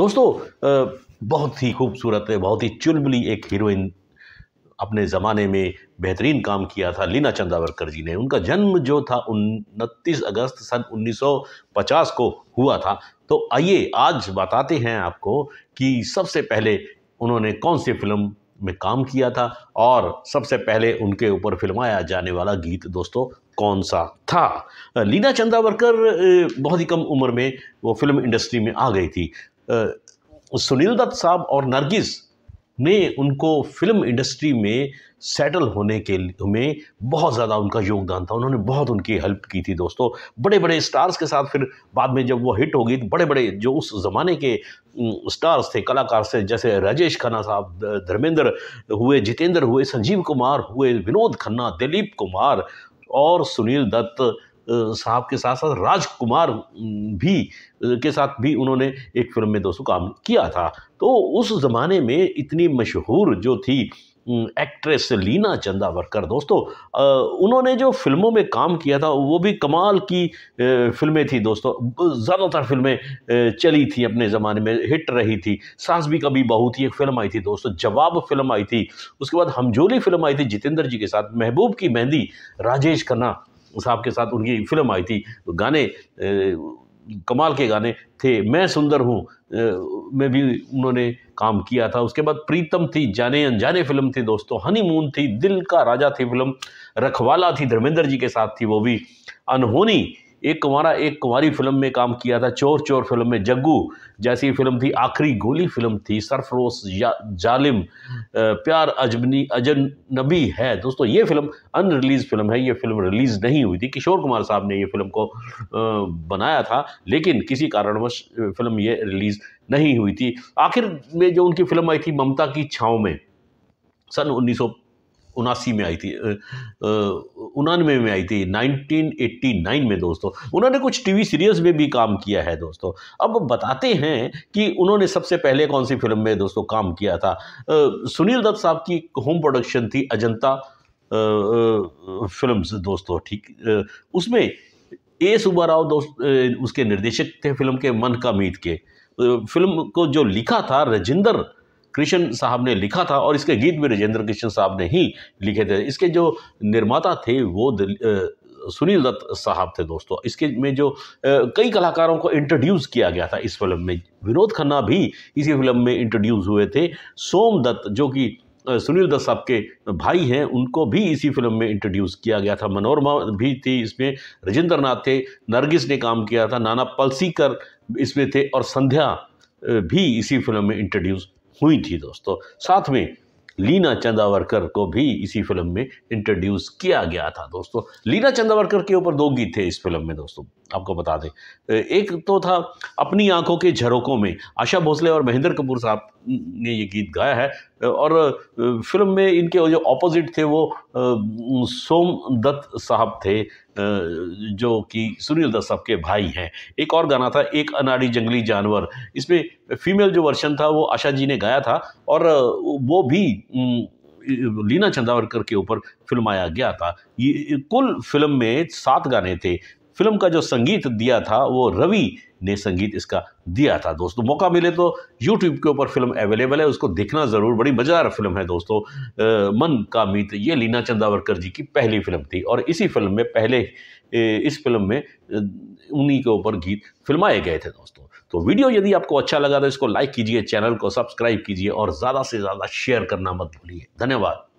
दोस्तों बहुत ही खूबसूरत है बहुत ही चुलबुली एक हीरोइन अपने ज़माने में बेहतरीन काम किया था लीना चंदावरकर जी ने उनका जन्म जो था उनतीस अगस्त सन 1950 को हुआ था तो आइए आज बताते हैं आपको कि सबसे पहले उन्होंने कौन सी फिल्म में काम किया था और सबसे पहले उनके ऊपर फिल्माया जाने वाला गीत दोस्तों कौन सा था लीना चंदावरकर बहुत ही कम उम्र में वो फिल्म इंडस्ट्री में आ गई थी सुनील दत्त साहब और नरगिस ने उनको फिल्म इंडस्ट्री में सेटल होने के में बहुत ज़्यादा उनका योगदान था उन्होंने बहुत उनकी हेल्प की थी दोस्तों बड़े बड़े स्टार्स के साथ फिर बाद में जब वो हिट हो गई तो बड़े बड़े जो उस ज़माने के स्टार्स थे कलाकार थे जैसे राजेश खन्ना साहब धर्मेंद्र हुए जितेंद्र हुए संजीव कुमार हुए विनोद खन्ना दिलीप कुमार और सुनील दत्त साहब के साथ साथ राजकुमार भी के साथ भी उन्होंने एक फिल्म में दोस्तों काम किया था तो उस ज़माने में इतनी मशहूर जो थी एक्ट्रेस लीना चंदावरकर दोस्तों उन्होंने जो फिल्मों में काम किया था वो भी कमाल की फिल्में थी दोस्तों ज़्यादातर फिल्में चली थी अपने ज़माने में हिट रही थी सास भी कभी बहुत ही एक फिल्म आई थी दोस्तों जवाब फिल्म आई थी उसके बाद हमजोली फिल्म आई थी जितेंद्र जी के साथ महबूब की मेहंदी राजेश खन्ना साहब के साथ उनकी फिल्म आई थी तो गाने कमाल के गाने थे मैं सुंदर हूँ में भी उन्होंने काम किया था उसके बाद प्रीतम थी जाने अनजाने फिल्म थी दोस्तों हनीमून थी दिल का राजा थी फिल्म रखवाला थी धर्मेंद्र जी के साथ थी वो भी अनहोनी एक कुंवरा एक कुंवारी फिल्म में काम किया था चोर चोर फिल्म में जग्गू जैसी फिल्म थी आखिरी गोली फिल्म थी सरफरोश जालिम प्यार अजमनी अजनबी है दोस्तों ये फिल्म अनरिलीज फिल्म है ये फिल्म रिलीज़ नहीं हुई थी किशोर कुमार साहब ने ये फिल्म को बनाया था लेकिन किसी कारणवश फिल्म ये रिलीज़ नहीं हुई थी आखिर में जो उनकी फिल्म आई थी ममता की छाँव में सन उन्नीस उनासी में आई थी उनानवे में आई थी 1989 में दोस्तों उन्होंने कुछ टीवी सीरियल्स में भी काम किया है दोस्तों अब बताते हैं कि उन्होंने सबसे पहले कौन सी फिल्म में दोस्तों काम किया था सुनील दत्त साहब की होम प्रोडक्शन थी अजंता फिल्म्स दोस्तों ठीक उसमें ए सुबा राव दोस्त उसके निर्देशक थे फिल्म के मन का मीत के फिल्म को जो लिखा था रजिंदर कृष्ण साहब ने लिखा था और इसके गीत भी राजेंद्र कृष्ण साहब ने ही लिखे थे इसके जो निर्माता थे वो सुनील दत्त साहब थे दोस्तों इसके में जो कई कलाकारों को इंट्रोड्यूस किया गया था इस फिल्म में विनोद खन्ना भी इसी फिल्म में इंट्रोड्यूस हुए थे सोम दत्त जो कि सुनील दत्त साहब के भाई हैं उनको भी इसी फिल्म में इंट्रोड्यूस किया गया था मनोरमा भी थी इसमें राजेंद्र नाथ थे नरगिस ने काम किया था नाना पलसीकर इसमें थे और संध्या भी इसी फिल्म में इंट्रोड्यूस हुई थी दोस्तों साथ में लीना चंदावरकर को भी इसी फिल्म में इंट्रोड्यूस किया गया था दोस्तों लीना चंदावरकर के ऊपर दो गीत थे इस फिल्म में दोस्तों आपको बता दें तो एक तो था अपनी आंखों के झरोकों में आशा भोसले और महेंद्र कपूर साहब ने ये गीत गाया है और फिल्म में इनके जो ऑपोजिट थे वो सोम दत्त साहब थे जो कि सुनील दत्त साहब के भाई हैं एक और गाना था एक अनाड़ी जंगली जानवर इसमें फीमेल जो वर्षन था वो आशा जी ने गाया था और वो भी लीना चंदावरकर के ऊपर फिल्माया गया था ये कुल फिल्म में सात गाने थे फिल्म का जो संगीत दिया था वो रवि ने संगीत इसका दिया था दोस्तों मौका मिले तो यूट्यूब के ऊपर फिल्म अवेलेबल है उसको देखना ज़रूर बड़ी मज़ेदार फिल्म है दोस्तों आ, मन का मीत ये लीना चंदावरकर जी की पहली फिल्म थी और इसी फिल्म में पहले इस फिल्म में उन्हीं के ऊपर गीत फिल्माए गए थे दोस्तों तो वीडियो यदि आपको अच्छा लगा तो इसको लाइक कीजिए चैनल को सब्सक्राइब कीजिए और ज़्यादा से ज़्यादा शेयर करना मत भूलिए धन्यवाद